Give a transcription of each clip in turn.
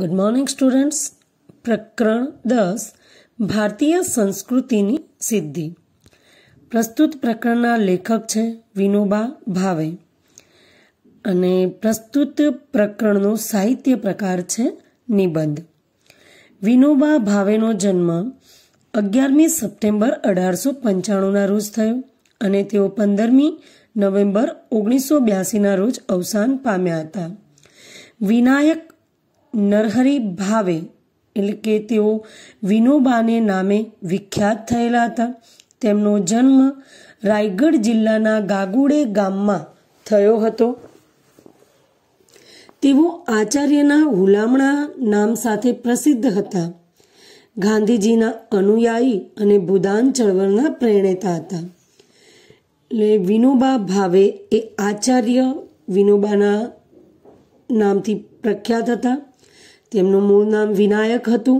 good morning students પ્રકરણ દસ ભારતીય સંસ્કૃતિની સિદ્ધિ પ્રસ્તુત પ્રકરણના લેખક છે વિનોબા ભાવે અને પ્રસ્તુત પ્રકરણનો સાહિત્ય પ્રકાર છે નિબંધ વિનોબા ભાવેનો જન્મ અગિયારમી સપ્ટેમ્બર અઢારસો પંચાણુંના રોજ થયો અને તેઓ પંદરમી નવેમ્બર ઓગણીસો બ્યાસીના રોજ અવસાન પામ્યા હતા વિનાયક નરહરી ભાવે એટલે કે તેઓ વિનોબાને નામે વિખ્યાત થયેલા હતા તેમનો જન્મ રાયગઢ જિલ્લાના ગાગુડે ગામમાં થયો હતો તેઓ આચાર્યના હુલામણા નામ સાથે પ્રસિદ્ધ હતા ગાંધીજીના અનુયાયી અને ભૂદાન ચળવળના પ્રેરણેતા હતા એટલે વિનોબા ભાવે એ આચાર્ય વિનોબાના નામથી પ્રખ્યાત હતા તેમનું મૂળ નામ વિનાયક હતું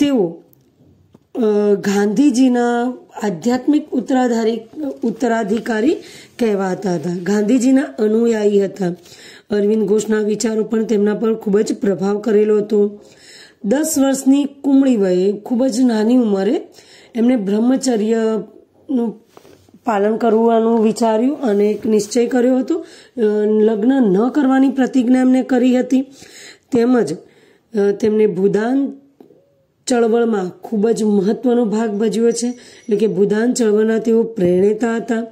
તેઓ ગાંધીજીના આધ્યાત્મિક ઉત્તરાધારી ઉત્તરાધિકારી કહેવાતા હતા ગાંધીજીના અનુયાયી હતા અરવિંદ ઘોષના વિચારો પણ તેમના પર ખૂબ જ પ્રભાવ કરેલો હતો દસ વર્ષની કુમળી વયે ખૂબ જ નાની ઉંમરે એમણે બ્રહ્મચર્યનું પાલન કરવાનું વિચાર્યું અને એક નિશ્ચય કર્યો હતો લગ્ન ન કરવાની પ્રતિજ્ઞા એમને કરી હતી તેમજ તેમણે ભૂદાન ચળવળમાં ખૂબ જ મહત્વનો ભાગ ભજવ્યો છે એટલે કે ભૂદાન ચળવળના તેઓ પ્રેરણેતા હતા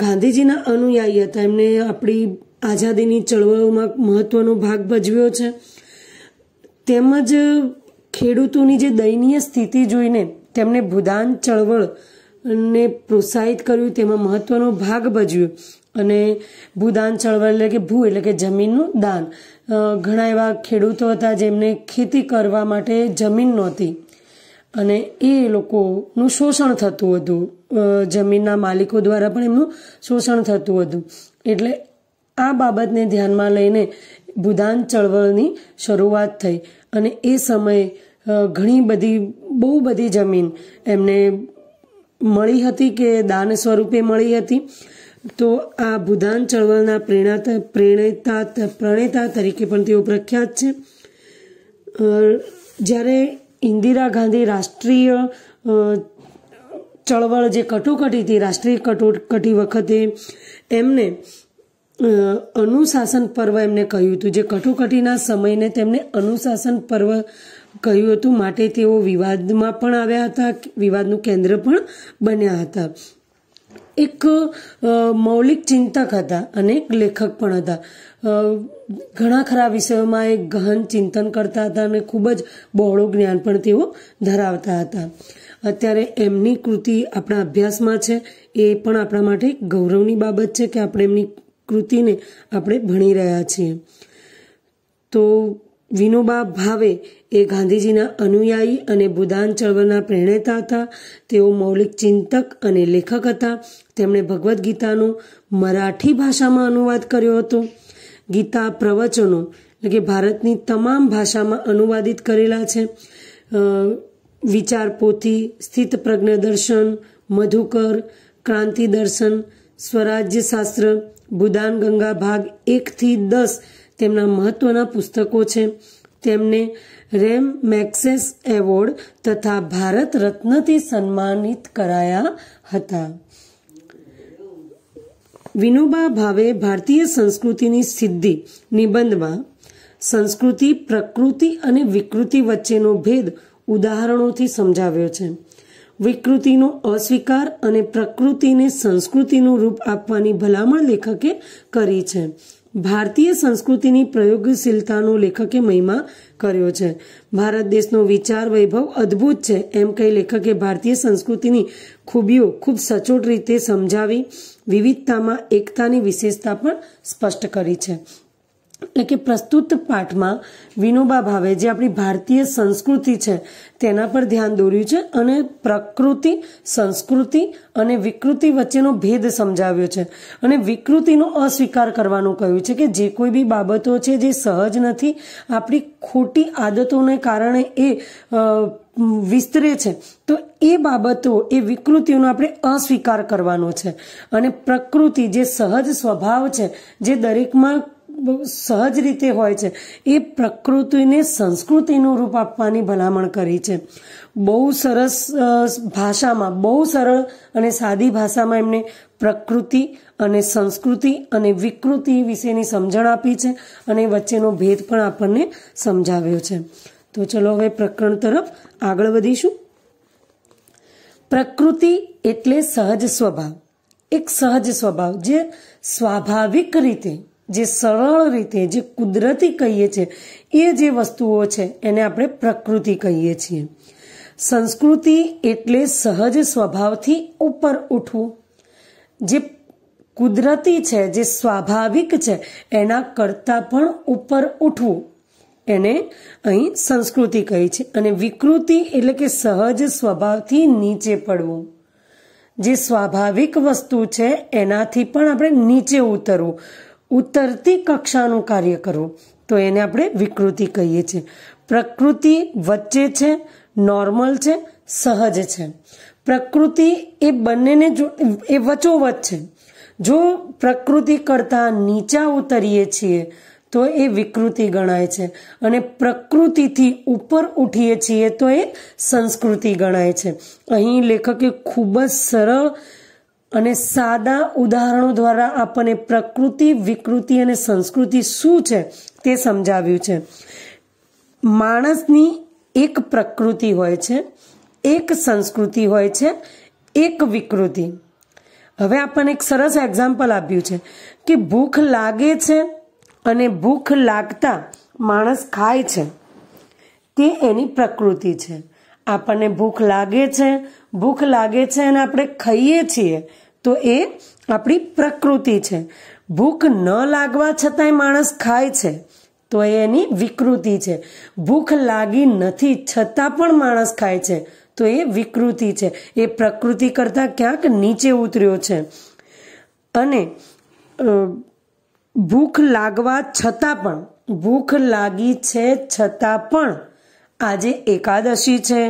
ગાંધીજીના અનુયાયી હતા એમણે આપણી આઝાદીની ચળવળોમાં મહત્વનો ભાગ ભજવ્યો છે તેમજ ખેડૂતોની જે દયનીય સ્થિતિ જોઈને તેમણે ભૂદાન ચળવળને પ્રોત્સાહિત કર્યું તેમાં મહત્વનો ભાગ ભજવ્યો અને ભૂદાન ચળવળ એટલે કે ભૂ એટલે કે જમીનનું દાન ઘણા એવા ખેડૂતો હતા જેમને ખેતી કરવા માટે જમીન નહોતી અને એ લોકોનું શોષણ થતું હતું જમીનના માલિકો દ્વારા પણ એમનું શોષણ થતું હતું એટલે આ બાબતને ધ્યાનમાં લઈને ભૂદાન ચળવળની શરૂઆત થઈ અને એ સમયે ઘણી બધી બહુ બધી જમીન એમને મળી હતી કે દાન સ્વરૂપે મળી હતી તો આ ભૂદાન ચળવળના પ્રેરણા પ્રેરણેતા પ્રણેતા તરીકે પણ તેઓ પ્રખ્યાત છે જ્યારે ઇન્દિરા ગાંધી રાષ્ટ્રીય ચળવળ જે કટોકટી હતી રાષ્ટ્રીય કટોકટી વખતે એમને અનુશાસન પર્વ એમને કહ્યું હતું જે કટોકટીના સમયને તેમણે અનુશાસન પર્વ કહ્યું હતું માટે તેઓ વિવાદમાં પણ આવ્યા હતા વિવાદનું કેન્દ્ર પણ બન્યા હતા એક મૌલિક ચિંતક હતા અને એક લેખક પણ હતા ઘણા ખરા વિષયોમાં એક ગહન ચિંતન કરતા હતા અને ખૂબ જ બહોળું જ્ઞાન પણ તેઓ ધરાવતા હતા અત્યારે એમની કૃતિ આપણા અભ્યાસમાં છે એ પણ આપણા માટે ગૌરવની બાબત છે કે આપણે એમની કૃતિને આપણે ભણી રહ્યા છીએ તો વિનોબા ભાવે એ ગાંધીજીના અનુયાયી અને બુદાન ચળવળના પ્રેરણેતા હતા તેઓ મૌલિક ચિંતક અને લેખક હતા તેમણે ભગવદ્ ગીતાનો મરાઠી ભાષામાં અનુવાદ કર્યો હતો ગીતા પ્રવચનો એટલે કે ભારતની તમામ ભાષામાં અનુવાદિત કરેલા છે વિચાર પોથી સ્થિત પ્રજ્ઞ દર્શન મધુકર ક્રાંતિ દર્શન સ્વરાજ્ય શાસ્ત્ર બુદાન ગંગા ભાગ એકથી દસ તેમના મહત્વના પુસ્તકો છે તેમને રેમ મેક્સેસ એવોર્ડ તથા ભારત રત્નથી સન્માનિત કરાયા હતા વિનોબા ભાવે ભારતીય સંસ્કૃતિની સિદ્ધિ નિબંધમાં સંસ્કૃતિ પ્રકૃતિ અને વિકૃતિ વચ્ચેનો ભેદ ઉદાહરણોથી સમજાવ્યો છે વિકૃતિનો અસ્વીકાર અને પ્રકૃતિને સંસ્કૃતિનું રૂપ આપવાની ભલામણ લેખકે કરી છે ભારતીય સંસ્કૃતિની પ્રયોગશીલતાનો લેખકે મહિમા કર્યો છે ભારત દેશનો વિચાર વૈભવ અદ્ભુત છે એમ કહી લેખકે ભારતીય સંસ્કૃતિની ખૂબીઓ ખૂબ સચોટ રીતે સમજાવી વિવિધતામાં એકતાની વિશેષતા પણ સ્પષ્ટ કરી છે એટલે કે પ્રસ્તુત પાઠમાં વિનોબા ભાવે જે આપણી ભારતીય સંસ્કૃતિ છે તેના પર ધ્યાન દોર્યું છે અને પ્રકૃતિ સંસ્કૃતિ અને વિકૃતિ વચ્ચેનો ભેદ સમજાવ્યો છે અને વિકૃતિનો અસ્વીકાર કરવાનું કહ્યું છે કે જે કોઈ બી બાબતો છે જે સહજ નથી આપણી ખોટી આદતોને કારણે એ વિસ્તરે છે તો એ બાબતો એ વિકૃતિઓનો આપણે અસ્વીકાર કરવાનો છે અને પ્રકૃતિ જે સહજ સ્વભાવ છે જે દરેકમાં સહજ રીતે હોય છે એ પ્રકૃતિને સંસ્કૃતિનું રૂપ આપવાની ભલામણ કરી છે બહુ સરસ ભાષામાં બહુ સરળ અને સાદી ભાષામાં એમને પ્રકૃતિ અને સંસ્કૃતિ અને વિકૃતિ વિશેની સમજણ આપી છે અને વચ્ચેનો ભેદ પણ આપણને સમજાવ્યો છે તો ચલો હવે પ્રકરણ તરફ આગળ વધીશું પ્રકૃતિ એટલે સહજ સ્વભાવ એક સહજ સ્વભાવ જે સ્વાભાવિક રીતે જે સરળ રીતે જે કુદરતી કહીએ છીએ એ જે વસ્તુઓ છે એને આપણે પ્રકૃતિ કહીએ છીએ સંસ્કૃતિ એટલે સહજ સ્વભાવથી ઉપર ઉઠવું જે કુદરતી છે જે સ્વાભાવિક છે એના કરતાં પણ ઉપર ઉઠવું એને અહીં સંસ્કૃતિ કહી છે અને વિકૃતિ એટલે કે સહજ સ્વભાવથી નીચે પડવું જે સ્વાભાવિક વસ્તુ છે એનાથી પણ આપણે નીચે ઉતરવું ઉતરતી કક્ષાનું કાર્ય કરવું તો એને આપણે વિકૃતિ કહીએ છીએ પ્રકૃતિ વચ્ચે છે નોર્મલ છે સહજ છે પ્રકૃતિ એ બંનેને જો એ વચોવચ છે જો પ્રકૃતિ કરતાં નીચા ઉતરીએ છીએ તો એ વિકૃતિ ગણાય છે અને પ્રકૃતિથી ઉપર ઉઠીએ છીએ તો એ સંસ્કૃતિ ગણાય છે અહીં લેખકે ખૂબ જ સરળ અને સાદા ઉદાહરણો દ્વારા આપણને પ્રકૃતિ વિકૃતિ અને સંસ્કૃતિ શું છે તે સમજાવ્યું છે માણસની એક પ્રકૃતિ હોય છે એક સંસ્કૃતિ હોય છે એક વિકૃતિ હવે આપણને એક સરસ એક્ઝામ્પલ આપ્યું છે કે ભૂખ લાગે છે અને ભૂખ લાગતા માણસ ખાય છે તે એની પ્રકૃતિ છે આપણને ભૂખ લાગે છે ભૂખ લાગે છે અને આપણે ખાઈએ છીએ તો એ આપણી પ્રકૃતિ છે ભૂખ ન લાગવા છતાંય માણસ ખાય છે તો એ એની વિકૃતિ છે ભૂખ લાગી નથી છતાં પણ માણસ ખાય છે તો એ વિકૃતિ છે એ પ્રકૃતિ કરતાં ક્યાંક નીચે ઉતર્યો છે અને ભૂખ લાગવા છતાં પણ ભૂખ લાગી છે છતાં પણ આજે એકાદશી છે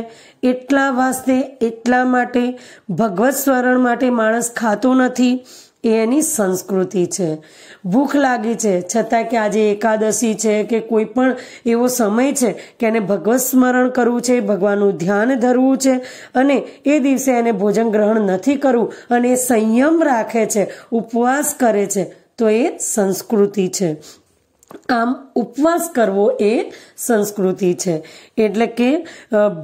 એટલા વાસ્તે એટલા માટે ભગવત સ્મરણ માટે માણસ ખાતો નથી એ એની સંસ્કૃતિ છે ભૂખ લાગી છે છતાં કે આજે એકાદશી છે કે કોઈ પણ એવો સમય છે કે એને ભગવત સ્મરણ કરવું છે ભગવાનનું ધ્યાન ધરવું છે અને એ દિવસે એને ભોજન ગ્રહણ નથી કરવું અને એ સંયમ રાખે છે ઉપવાસ કરે છે તો એ સંસ્કૃતિ છે આમ ઉપવાસ કરવો એ સંસ્કૃતિ છે એટલે કે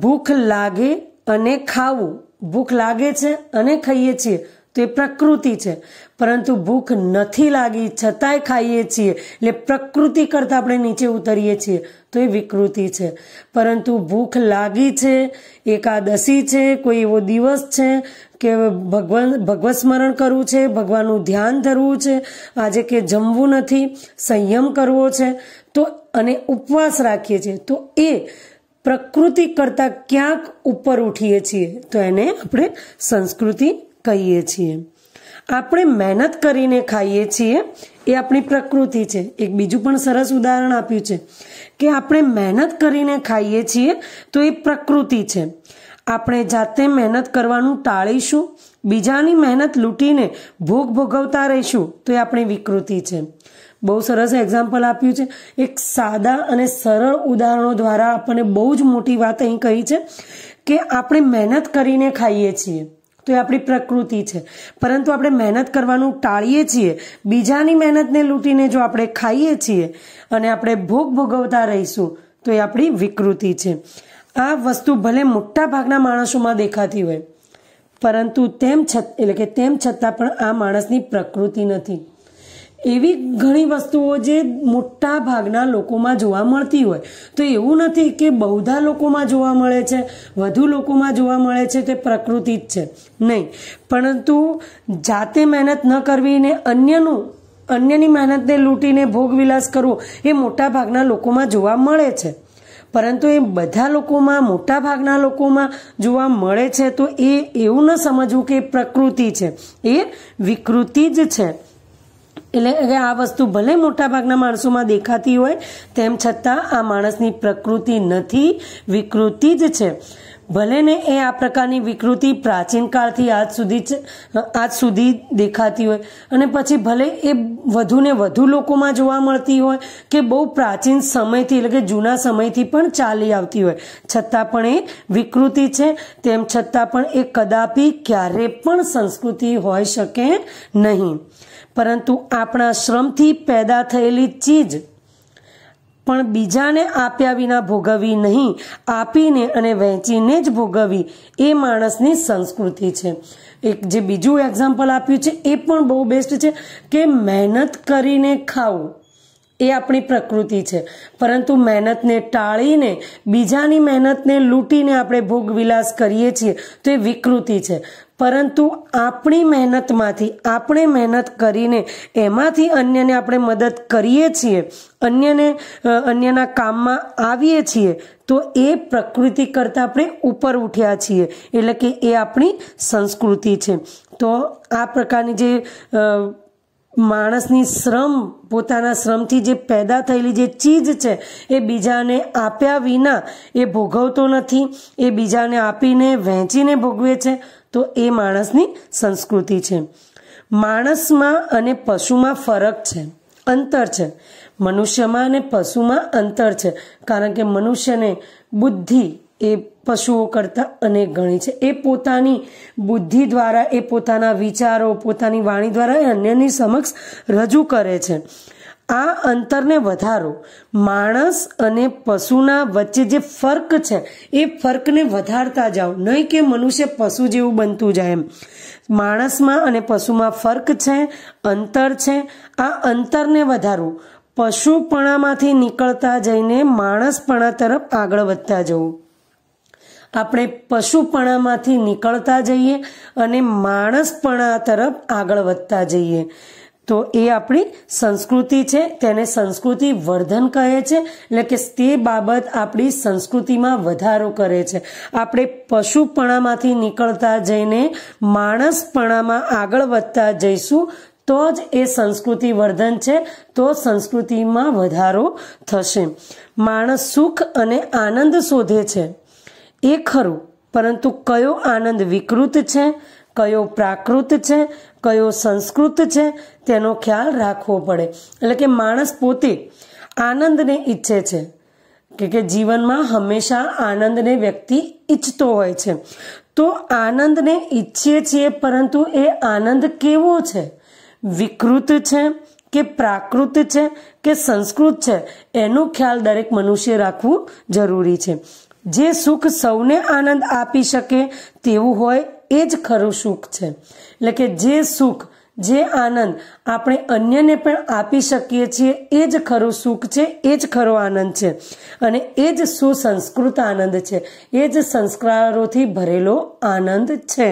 ભૂખ લાગે અને ખાવું ભૂખ લાગે છે અને ખાઈએ છીએ તો એ પ્રકૃતિ છે પરંતુ ભૂખ નથી લાગી છતાંય ખાઈએ છીએ એટલે પ્રકૃતિ કરતાં આપણે નીચે ઉતરીએ છીએ તો એ વિકૃતિ છે પરંતુ ભૂખ લાગી છે એકાદશી છે કોઈ એવો દિવસ છે કે ભગવાન ભગવત સ્મરણ કરવું છે ભગવાનનું ધ્યાન ધરવું છે આજે કે જમવું નથી સંયમ કરવો છે તો અને ઉપવાસ રાખીએ છીએ તો એ પ્રકૃતિ કરતાં ક્યાંક ઉપર ઉઠીએ છીએ તો એને આપણે સંસ્કૃતિ કહીએ છીએ આપણે મહેનત કરીને ખાઈએ છીએ એ આપણી પ્રકૃતિ છે એક બીજું પણ સરસ ઉદાહરણ આપ્યું છે કે આપણે મહેનત કરીને ખાઈએ છીએ તો એ પ્રકૃતિ છે આપણે જાતે મહેનત કરવાનું ટાળીશું બીજાની મહેનત લૂંટીને ભોગ ભોગવતા રહીશું તો એ આપણી વિકૃતિ છે બહુ સરસ એક્ઝામ્પલ આપ્યું છે એક સાદા અને સરળ ઉદાહરણો દ્વારા આપણને બહુ જ મોટી વાત અહીં કહી છે કે આપણે મહેનત કરીને ખાઈએ છીએ તો એ આપણી પ્રકૃતિ છે પરંતુ આપણે મહેનત કરવાનું ટાળીએ છીએ બીજાની મહેનતને લૂંટીને જો આપણે ખાઈએ છીએ અને આપણે ભોગ ભોગવતા રહીશું તો એ આપણી વિકૃતિ છે આ વસ્તુ ભલે મોટા ભાગના માણસોમાં દેખાતી હોય પરંતુ તેમ છત એટલે કે તેમ છતાં પણ આ માણસની પ્રકૃતિ નથી એવી ઘણી વસ્તુઓ જે મોટા ભાગના લોકોમાં જોવા મળતી હોય તો એવું નથી કે બહુધા લોકોમાં જોવા મળે છે વધુ લોકોમાં જોવા મળે છે તે પ્રકૃતિ જ છે નહીં પરંતુ જાતે મહેનત ન કરવીને અન્યનું અન્યની મહેનતને લૂંટીને ભોગવિલાસ કરવો એ મોટા ભાગના લોકોમાં જોવા મળે છે પરંતુ એ બધા લોકોમાં મોટા ભાગના લોકોમાં જોવા મળે છે તો એ એવું ન સમજવું કે પ્રકૃતિ છે એ વિકૃતિ જ છે એટલે કે આ વસ્તુ ભલે મોટા ભાગના માણસોમાં દેખાતી હોય તેમ છતાં આ માણસની પ્રકૃતિ નથી વિકૃતિ જ છે ભલે ને એ આ પ્રકારની વિકૃતિ પ્રાચીન કાળથી આજ સુધી આજ સુધી દેખાતી હોય અને પછી ભલે એ વધુને વધુ લોકોમાં જોવા મળતી હોય કે બહુ પ્રાચીન સમયથી એટલે કે જૂના સમયથી પણ ચાલી આવતી હોય છતાં પણ એ વિકૃતિ છે તેમ છતાં પણ એ કદાપી ક્યારે પણ સંસ્કૃતિ હોઈ શકે નહીં પરંતુ આપણા શ્રમથી પેદા થયેલી ચીજ પણ બીજાને આપ્યા વિના ભોગવવી નહીં આપીને અને વહેંચીને જ ભોગવવી એ માણસની સંસ્કૃતિ છે એક જે બીજું એક્ઝામ્પલ આપ્યું છે એ પણ બહુ બેસ્ટ છે કે મહેનત કરીને ખાવું એ આપણી પ્રકૃતિ છે પરંતુ મહેનતને ટાળીને બીજાની મહેનતને લૂંટીને આપણે ભોગવિલાસ કરીએ છીએ તો એ વિકૃતિ છે પરંતુ આપણી મહેનતમાંથી આપણે મહેનત કરીને એમાંથી અન્યને આપણે મદદ કરીએ છીએ અન્યને અન્યના કામમાં આવીએ છીએ તો એ પ્રકૃતિ કરતાં આપણે ઉપર ઉઠ્યા છીએ એટલે કે એ આપણી સંસ્કૃતિ છે તો આ પ્રકારની જે માણસની શ્રમ પોતાના શ્રમથી જે પેદા થયેલી જે ચીજ છે એ બીજાને આપ્યા વિના એ ભોગવતો નથી એ બીજાને આપીને વહેંચીને ભોગવે છે તો એ માણસની સંસ્કૃતિ છે માણસમાં અને પશુમાં ફરક છે અંતર છે મનુષ્યમાં અને પશુમાં અંતર છે કારણ કે મનુષ્યને બુદ્ધિ એ પશુઓ કરતાં અનેક ગણી છે એ પોતાની બુદ્ધિ દ્વારા એ પોતાના વિચારો પોતાની વાણી દ્વારા એ અન્યની સમક્ષ રજૂ કરે છે આ અંતરને વધારો માણસ અને પશુના વચ્ચે જે ફર્ક છે એ ફર્કને વધારતા જાઓ નહીં કે મનુષ્ય પશુ જેવું બનતું જાય એમ માણસમાં અને પશુમાં ફર્ક છે અંતર છે આ અંતરને વધારો પશુપણામાંથી નીકળતા જઈને માણસપણા તરફ આગળ વધતા જવું આપણે પશુપણામાંથી નીકળતા જઈએ અને માણસપણા તરફ આગળ વધતા જઈએ તો એ આપણી સંસ્કૃતિ છે તેને સંસ્કૃતિ વર્ધન કહે છે એટલે કે તે બાબત આપણી સંસ્કૃતિમાં વધારો કરે છે આપણે પશુપણામાંથી નીકળતા જઈને માણસપણામાં આગળ વધતા જઈશું તો જ એ સંસ્કૃતિ વર્ધન છે તો સંસ્કૃતિમાં વધારો થશે માણસ સુખ અને આનંદ શોધે છે એ ખરું પરંતુ કયો આનંદ વિકૃત છે કયો પ્રાકૃત છે કયો સંસ્કૃત છે તેનો ખ્યાલ રાખવો પડે એટલે કે માણસ પોતે આનંદને ઈચ્છે છે કે કે જીવનમાં હંમેશા આનંદને વ્યક્તિ ઈચ્છતો હોય છે તો આનંદને ઈચ્છીએ છીએ પરંતુ એ આનંદ કેવો છે વિકૃત છે કે પ્રાકૃત છે કે સંસ્કૃત છે એનો ખ્યાલ દરેક મનુષ્ય રાખવું જરૂરી છે જે સુખ સૌને આનંદ આપી શકે તેવું હોય એ જ ખરું સુખ છે એટલે કે જે સુખ જે આનંદ આપણે અન્યને પણ આપી શકીએ છીએ એ જ ખરું સુખ છે એ જ ખરો આનંદ છે અને એ જ સુસંસ્કૃત આનંદ છે એ જ સંસ્કારોથી ભરેલો આનંદ છે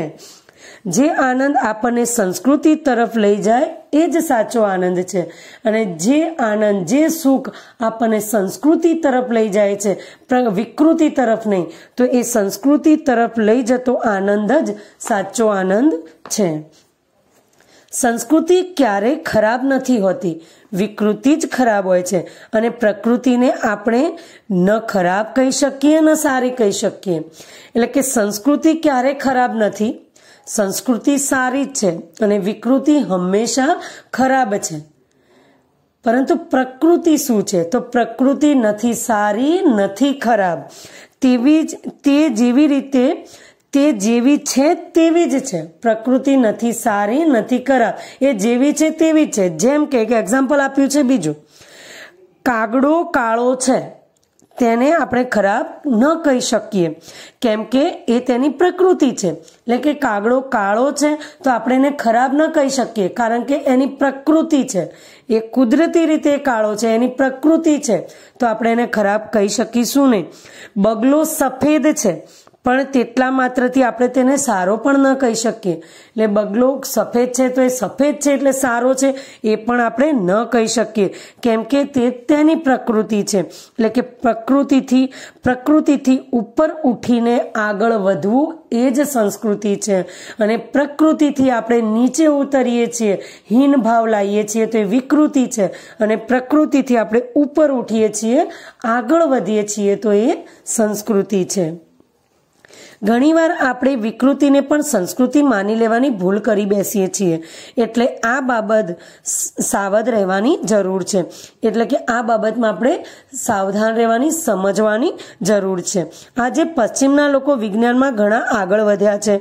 જે આનંદ આપણને સંસ્કૃતિ તરફ લઈ જાય એ જ સાચો આનંદ છે અને જે આનંદ જે સુખ આપણને સંસ્કૃતિ તરફ લઈ જાય છે વિકૃતિ તરફ નહીં તો એ સંસ્કૃતિ તરફ લઈ જતો આનંદ જ સાચો આનંદ છે સંસ્કૃતિ ક્યારેય ખરાબ નથી હોતી વિકૃતિ જ ખરાબ હોય છે અને પ્રકૃતિને આપણે ન ખરાબ કહી શકીએ ન સારી કહી શકીએ એટલે કે સંસ્કૃતિ ક્યારેય ખરાબ નથી સંસ્કૃતિ સારી જ છે અને વિકૃતિ હંમેશા ખરાબ છે પરંતુ પ્રકૃતિ શું છે તો પ્રકૃતિ નથી સારી નથી ખરાબ તેવી જ તે જેવી રીતે તે જેવી છે તેવી જ છે પ્રકૃતિ નથી સારી નથી ખરાબ એ જેવી છે તેવી જ છે જેમ કે એક એક્ઝામ્પલ આપ્યું છે બીજું કાગડો કાળો છે તેને આપણે ખરાબ ન કહી શકીએ કેમ કે એ તેની પ્રકૃતિ છે એટલે કે કાગડો કાળો છે તો આપણે એને ખરાબ ન કહી શકીએ કારણ કે એની પ્રકૃતિ છે એ કુદરતી રીતે કાળો છે એની પ્રકૃતિ છે તો આપણે એને ખરાબ કહી શકીશું નહીં બગલો સફેદ છે પણ તેટલા માત્રથી આપણે તેને સારો પણ ન કહી શકીએ એટલે બગલો સફેદ છે તો એ સફેદ છે એટલે સારો છે એ પણ આપણે ન કહી શકીએ કેમ કે તે તેની પ્રકૃતિ છે એટલે કે પ્રકૃતિથી પ્રકૃતિથી ઉપર ઉઠીને આગળ વધવું એ જ સંસ્કૃતિ છે અને પ્રકૃતિથી આપણે નીચે ઉતરીએ છીએ હીનભાવ લાવીએ છીએ તો એ વિકૃતિ છે અને પ્રકૃતિથી આપણે ઉપર ઉઠીએ છીએ આગળ વધીએ છીએ તો એ સંસ્કૃતિ છે ઘણીવાર આપણે વિકૃતિને પણ સંસ્કૃતિ માની લેવાની ભૂલ કરી બેસીએ છીએ એટલે આ બાબત સાવધ રહેવાની જરૂર છે એટલે કે આ બાબતમાં આપણે સાવધાન રહેવાની સમજવાની જરૂર છે આજે પશ્ચિમના લોકો વિજ્ઞાનમાં ઘણા આગળ વધ્યા છે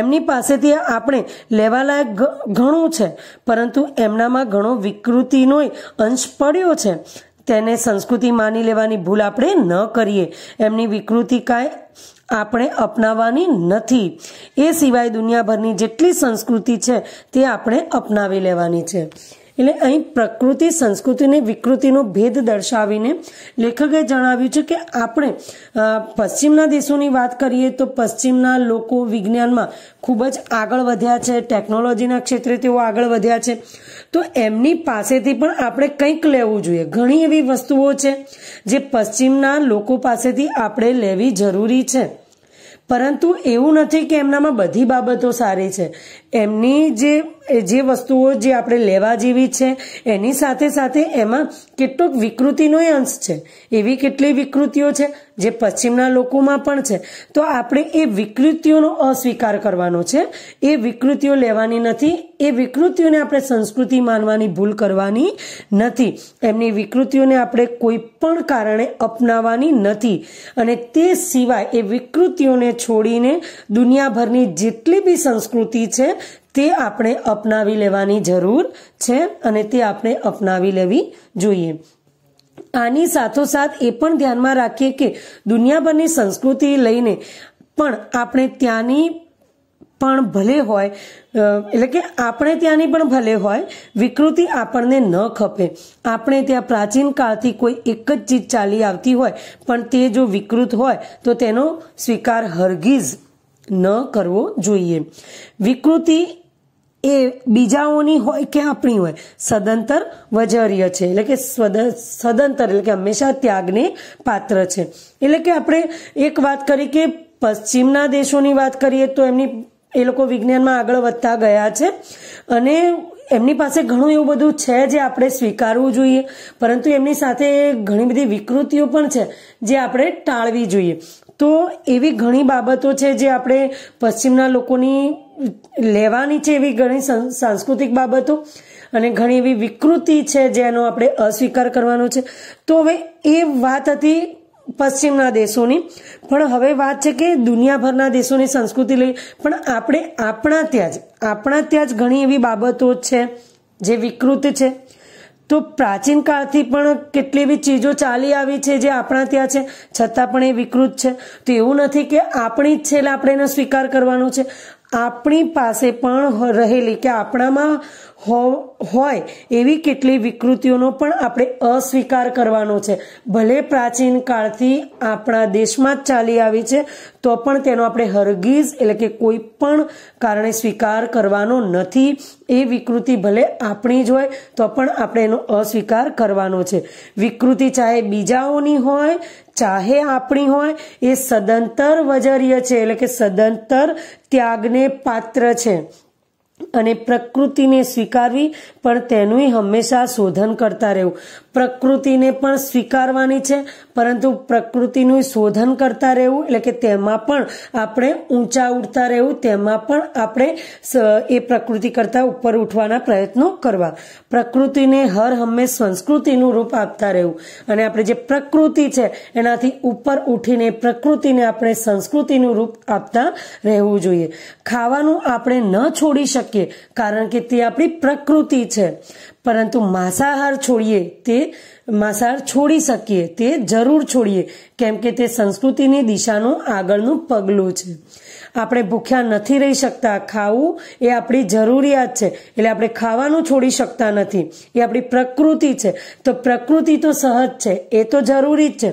એમની પાસેથી આપણે લેવાલાયક ઘણું છે પરંતુ એમનામાં ઘણો વિકૃતિનો અંશ પડ્યો છે તેને સંસ્કૃતિ માની લેવાની ભૂલ આપણે ન કરીએ એમની વિકૃતિ કાંઈ આપણે અપનાવવાની નથી એ સિવાય દુનિયાભરની જેટલી સંસ્કૃતિ છે તે આપણે અપનાવી લેવાની છે એટલે અહીં પ્રકૃતિ સંસ્કૃતિની વિકૃતિનો ભેદ દર્શાવીને લેખકે જણાવ્યું છે કે આપણે પશ્ચિમના દેશોની વાત કરીએ તો પશ્ચિમના લોકો વિજ્ઞાનમાં ખૂબ જ આગળ વધ્યા છે ટેકનોલોજીના ક્ષેત્રે તેઓ આગળ વધ્યા છે તો એમની પાસેથી પણ આપણે કંઈક લેવું જોઈએ ઘણી એવી વસ્તુઓ છે જે પશ્ચિમના લોકો પાસેથી આપણે લેવી જરૂરી છે પરંતુ એવું નથી કે એમનામાં બધી બાબતો સારી છે એમની જે જે વસ્તુઓ જે આપણે લેવા જેવી છે એની સાથે સાથે એમાં કેટલોક વિકૃતિનોય અંશ છે એવી કેટલી વિકૃતિઓ છે જે પશ્ચિમના લોકોમાં પણ છે તો આપણે એ વિકૃતિઓનો અસ્વીકાર કરવાનો છે એ વિકૃતિઓ લેવાની નથી એ વિકૃતિઓને આપણે સંસ્કૃતિ માનવાની ભૂલ કરવાની નથી એમની વિકૃતિઓને આપણે કોઈ પણ કારણે અપનાવવાની નથી અને તે સિવાય એ વિકૃતિઓને છોડીને દુનિયાભરની જેટલી બી સંસ્કૃતિ છે તે આપણે અપનાવી લેવાની જરૂર છે અને તે આપણે અપનાવી લેવી જોઈએ આની સાથોસાથ એ પણ ધ્યાનમાં રાખીએ કે દુનિયાભરની સંસ્કૃતિ લઈને પણ આપણે ત્યાંની પણ ભલે હોય એટલે કે આપણે ત્યાંની પણ ભલે હોય વિકૃતિ આપણને ન ખપે આપણે ત્યાં પ્રાચીન કાળથી કોઈ એક જ ચીજ ચાલી આવતી હોય પણ તે જો વિકૃત હોય તો તેનો સ્વીકાર હરગીઝ ન કરવો જોઈએ વિકૃતિ એ બીજાઓની હોય કે આપણી હોય સદંતર વજર્ય છે એટલે કે સદંતર એટલે કે હંમેશા ત્યાગને પાત્ર છે એટલે કે આપણે એક વાત કરી કે પશ્ચિમના દેશોની વાત કરીએ તો એમની એ લોકો વિજ્ઞાનમાં આગળ વધતા ગયા છે અને એમની પાસે ઘણું એવું બધું છે જે આપણે સ્વીકારવું જોઈએ પરંતુ એમની સાથે ઘણી બધી વિકૃતિઓ પણ છે જે આપણે ટાળવી જોઈએ તો એવી ઘણી બાબતો છે જે આપણે પશ્ચિમના લોકોની લેવાની છે એવી ઘણી સાંસ્કૃતિક બાબતો અને ઘણી એવી વિકૃતિ છે જેનો આપણે અસ્વીકાર કરવાનો છે તો હવે એ વાત હતી પશ્ચિમના દેશોની પણ હવે વાત છે કે દુનિયાભરના દેશોની સંસ્કૃતિ લઈ પણ આપણે આપણા ત્યાં જ આપણા ત્યાં જ ઘણી એવી બાબતો છે જે વિકૃત છે તો પ્રાચીન કાળથી પણ કેટલી એવી ચીજો ચાલી આવી છે જે આપણા ત્યાં છે છતાં પણ એ વિકૃત છે તો એવું નથી કે આપણી જ છે આપણે એનો સ્વીકાર કરવાનો છે આપણી પાસે પણ રહેલી કે આપણામાં હોય એવી કેટલી વિકૃતિઓનો પણ આપણે અસ્વીકાર કરવાનો છે ભલે પ્રાચીન કાળથી આપણા દેશમાં જ ચાલી આવી છે તો પણ તેનો આપણે હરગીઝ એટલે કે કોઈ પણ કારણે સ્વીકાર કરવાનો નથી એ વિકૃતિ ભલે આપણી જ હોય તો પણ આપણે એનો અસ્વીકાર કરવાનો છે વિકૃતિ ચાહે બીજાઓની હોય ચાહે આપણી હોય એ સદંતર વજરીય છે એટલે કે સદંતર ત્યાગને પાત્ર છે અને પ્રકૃતિને સ્વીકારવી પણ તેનું હંમેશા શોધન કરતા રહેવું પ્રકૃતિને પણ સ્વીકારવાની છે પરંતુ પ્રકૃતિનું શોધન કરતા રહેવું એટલે કે તેમાં પણ આપણે ઊંચા ઉઠતા રહેવું તેમાં પણ આપણે એ પ્રકૃતિ કરતાં ઉપર ઉઠવાના પ્રયત્નો કરવા પ્રકૃતિને હર હંમેશ સંસ્કૃતિનું રૂપ આપતા રહેવું અને આપણે જે પ્રકૃતિ છે એનાથી ઉપર ઉઠીને પ્રકૃતિને આપણે સંસ્કૃતિનું રૂપ આપતા રહેવું જોઈએ ખાવાનું આપણે ન છોડી શકીએ શકીએ કારણ કે તે આપણી પ્રકૃતિ છે પરંતુ માંસાહાર છોડીએ તે માંસાહાર છોડી શકીએ તે જરૂર છોડીએ કેમ કે તે સંસ્કૃતિની દિશાનું આગળનું પગલું છે આપણે ભૂખ્યા નથી રહી શકતા ખાવું એ આપણી જરૂરિયાત છે એટલે આપણે ખાવાનું છોડી શકતા નથી એ આપણી પ્રકૃતિ છે તો પ્રકૃતિ તો સહજ છે એ તો જરૂરી જ છે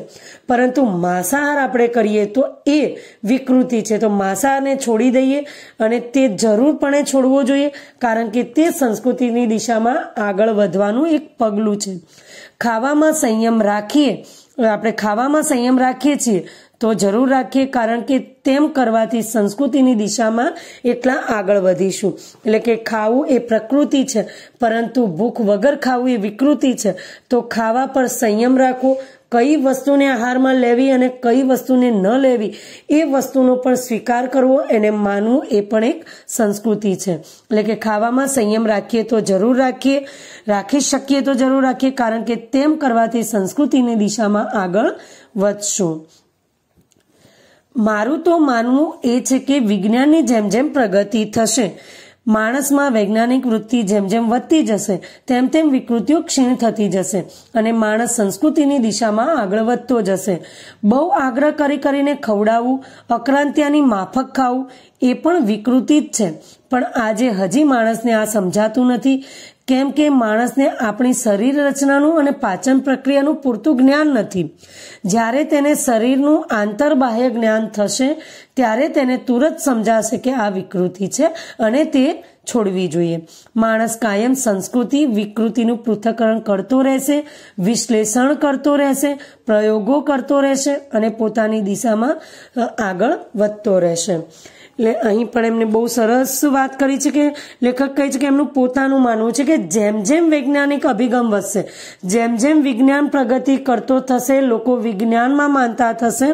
પરંતુ માંસાહાર આપણે કરીએ તો એ વિકૃતિ છે તો માંસાહારને છોડી દઈએ અને તે જરૂરપણે છોડવો જોઈએ કારણ કે તે સંસ્કૃતિની દિશામાં આગળ વધવાનું એક પગલું છે ખાવામાં સંયમ રાખીએ આપણે ખાવામાં સંયમ રાખીએ છીએ તો જરૂર રાખીએ કારણ કે તેમ કરવાથી સંસ્કૃતિની દિશામાં એટલા આગળ વધીશું એટલે કે ખાવું એ પ્રકૃતિ છે પરંતુ ભૂખ વગર ખાવું એ વિકૃતિ છે તો ખાવા પર સંયમ રાખવો કઈ વસ્તુને આહારમાં લેવી અને કઈ વસ્તુને ન લેવી એ વસ્તુનો પણ સ્વીકાર કરવો એને માનવું એ પણ એક સંસ્કૃતિ છે એટલે કે ખાવામાં સંયમ રાખીએ તો જરૂર રાખીએ રાખી શકીએ તો જરૂર રાખીએ કારણ કે તેમ કરવાથી સંસ્કૃતિની દિશામાં આગળ વધશું મારું તો માનવું એ છે કે વિજ્ઞાનની જેમ જેમ પ્રગતિ થશે માણસમાં વૈજ્ઞાનિક વૃત્તિ જેમ જેમ વધતી જશે તેમ તેમ વિકૃતિઓ ક્ષીણ થતી જશે અને માણસ સંસ્કૃતિની દિશામાં આગળ વધતો જશે બહુ આગ્રહ કરી કરીને ખવડાવવું અક્રાંતિયાની માફક ખાવું એ પણ વિકૃતિ જ છે પણ આજે હજી માણસને આ સમજાતું નથી કેમ કે માણસને આપણી શરીર રચનાનું અને પાચન પ્રક્રિયાનું પૂરતું જ્ઞાન નથી જ્યારે તેને શરીરનું આંતરબાહ્ય જ્ઞાન થશે ત્યારે તેને તુરત સમજાશે કે આ વિકૃતિ છે અને તે છોડવી જોઈએ માણસ કાયમ સંસ્કૃતિ વિકૃતિનું પૃથ્થકરણ કરતો રહેશે વિશ્લેષણ કરતો રહેશે પ્રયોગો કરતો રહેશે અને પોતાની દિશામાં આગળ વધતો રહેશે એટલે અહીં પણ એમને બહુ સરસ વાત કરી છે કે લેખક કહે છે કે એમનું પોતાનું માનવું છે કે જેમ જેમ વૈજ્ઞાનિક અભિગમ વધશે જેમ જેમ વિજ્ઞાન પ્રગતિ કરતો થશે લોકો વિજ્ઞાનમાં માનતા થશે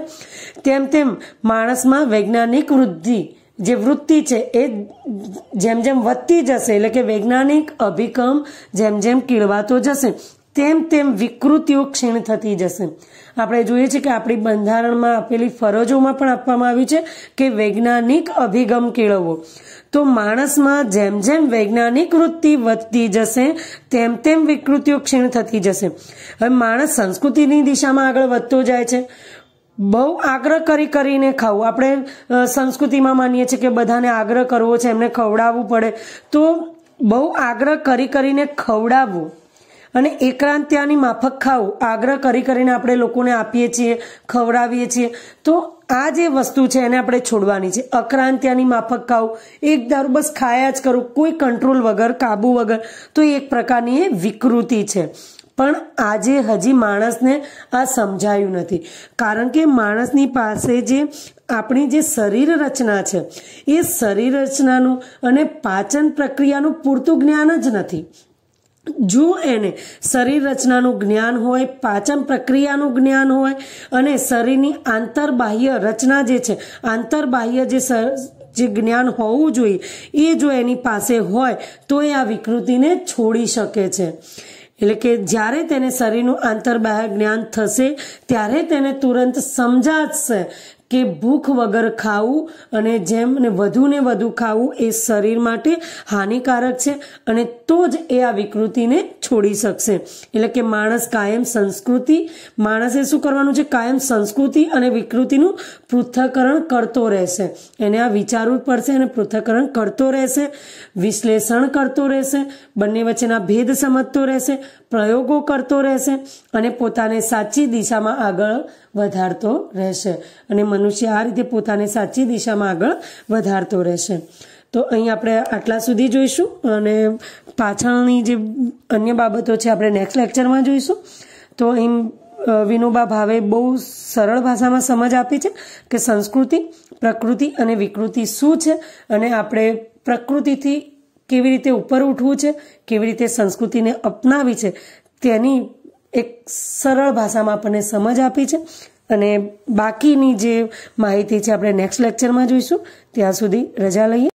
તેમ તેમ માણસમાં વૈજ્ઞાનિક વૃદ્ધિ જે વૃત્તિ છે એ જેમ જેમ વધતી જશે એટલે કે વૈજ્ઞાનિક અભિગમ જેમ જેમ કેળવાતો જશે તેમ તેમ વિકૃતિઓ ક્ષીણ થતી જશે આપણે જોઈએ છીએ કે આપણી બંધારણમાં આપેલી ફરજોમાં પણ આપવામાં આવી છે કે વૈજ્ઞાનિક અભિગમ કેળવવો તો માણસમાં જેમ જેમ વૈજ્ઞાનિક વૃત્તિ વધતી જશે તેમ તેમ વિકૃતિઓ ક્ષીણ થતી જશે હવે માણસ સંસ્કૃતિની દિશામાં આગળ વધતો જાય છે બહુ આગ્રહ કરી કરીને ખાવું આપણે સંસ્કૃતિમાં માનીએ છીએ કે બધાને આગ્રહ કરવો છે એમને ખવડાવવું પડે તો બહુ આગ્રહ કરી કરીને ખવડાવવું અને એકરાંત્યાની માફક ખાઓ આગ્રહ કરી કરીને આપણે લોકોને આપીએ છીએ ખવડાવીએ છીએ તો આ જે વસ્તુ છે એને આપણે છોડવાની છે અક્રાંત્યાની માફક ખાવ એક દારૂ બસ ખાયા જ કરું કોઈ કંટ્રોલ વગર કાબુ વગર તો એક પ્રકારની એ વિકૃતિ છે પણ આજે હજી માણસને આ સમજાયું નથી કારણ કે માણસની પાસે જે આપણી જે શરીર રચના છે એ શરીર રચનાનું અને પાચન પ્રક્રિયાનું પૂરતું જ્ઞાન જ નથી જો એને શરીર રચનાનું જ્ઞાન હોય પાચન પ્રક્રિયાનું જ્ઞાન હોય અને શરીરની આંતરબાહ્ય રચના જે છે આંતરબાહ્ય જે જે જ્ઞાન હોવું જોઈએ એ જો એની પાસે હોય તો એ આ વિકૃતિને છોડી શકે છે એટલે કે જ્યારે તેને શરીરનું આંતરબાહ્ય જ્ઞાન થશે ત્યારે તેને તુરંત સમજાશે કે ભૂખ વગર ખાવું અને જેમ ને વધુ ને વધુ ખાવું એ શરીર માટે હાનિકારક છે અને તો જ એ આ વિકૃતિને છોડી શકશે એટલે કે માણસ કાયમ સંસ્કૃતિ માણસે શું કરવાનું છે કાયમ સંસ્કૃતિ અને વિકૃતિનું પૃથ્થકરણ કરતો રહેશે એને આ વિચારવું પડશે અને પૃથ્થકરણ કરતો રહેશે વિશ્લેષણ કરતો રહેશે બંને વચ્ચેના ભેદ સમજતો રહેશે પ્રયોગો કરતો રહેશે અને પોતાને સાચી દિશામાં આગળ વધારતો રહેશે અને મનુષ્ય આ રીતે પોતાને સાચી દિશામાં આગળ વધારતો રહેશે તો અહીં આપણે આટલા સુધી જોઈશું અને પાછળની જે અન્ય બાબતો છે આપણે નેક્સ્ટ લેક્ચરમાં જોઈશું તો અહીં વિનોબા ભાવે બહુ સરળ ભાષામાં સમજ આપી છે કે સંસ્કૃતિ પ્રકૃતિ અને વિકૃતિ શું છે અને આપણે પ્રકૃતિથી કેવી રીતે ઉપર ઉઠવું છે કેવી રીતે સંસ્કૃતિને અપનાવી છે તેની એક સરળ ભાષામાં આપણને સમજ આપી છે અને બાકીની જે માહિતી છે આપણે નેક્સ્ટ લેક્ચરમાં જોઈશું ત્યાં સુધી રજા લઈએ